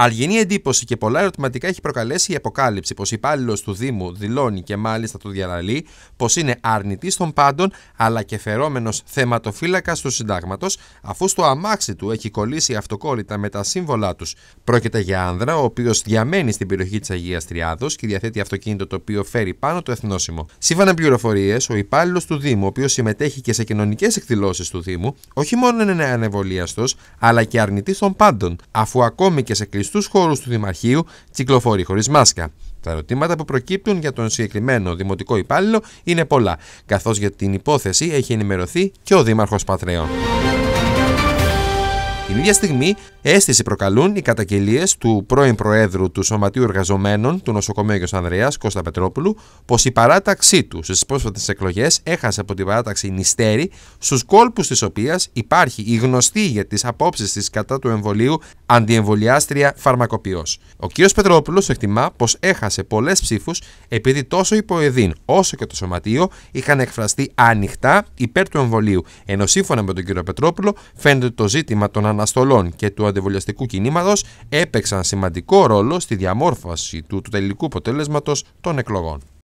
Αλγενή εντύπωση και πολλά ερωτηματικά έχει προκαλέσει η αποκάλυψη πως υπάλληλος του Δήμου δηλώνει και μάλιστα το διαλαλεί πως είναι αρνητής των πάντων αλλά και φερόμενος θεματοφύλακας του συντάγματος, αφού στο αμάξι του έχει κολλήσει αυτοκόλλητα με τα σύμβολά τους. Πρόκειται για άνδρα, ο οποίος διαμένει στην περιοχή της Αγίας Τριάδος και διαθέτει αυτοκίνητο το οποίο φέρει πάνω το εθνόσημο. Σύμφωνα με πληροφορίες, ο υπάλληλος του Δήμου, ο οποίος συμμετέχει και σε κοινωνικές εκδηλώσεις του Δήμου, όχι μόνο είναι ανεβολίαστος, αλλά και αρνητής των πάντων, αφού ακόμη και σε κλειστού στους χώρους του Δημαρχείου κυκλοφορεί χωρίς μάσκα. Τα ερωτήματα που προκύπτουν για τον συγκεκριμένο δημοτικό υπάλληλο είναι πολλά, καθώς για την υπόθεση έχει ενημερωθεί και ο Δήμαρχος Πατρέων. Την ίδια στιγμή, αίσθηση προκαλούν οι καταγγελίες του πρώην Προέδρου του Σωματείου Εργαζομένων του Νοσοκομείου Γιος Ανδρέας, Κώστα Πετρόπουλου, πως η παράταξή του στις πρόσφατες εκλογές έχασε από την παράταξη Νηστέρη, στους κόλπους της οποίας υπάρχει η γνωστή για τις απόψεις της κατά του εμβολίου αντιεμβολιάστρια φαρμακοποιός. Ο κ. Πετρόπουλος εκτιμά πως έχασε πολλές ψήφους επειδή τόσο η Ποεδίν όσο και το Σωματείο είχαν εκφραστεί ανοιχτά υπέρ του εμβολίου, ενώ σύμφωνα με τον κ. Πετρόπουλο φαίνεται το ζήτημα των αναστολών και του αντιβολιαστικού κινήματος έπαιξαν σημαντικό ρόλο στη διαμόρφωση του, του τελικού αποτέλεσματος των εκλογών.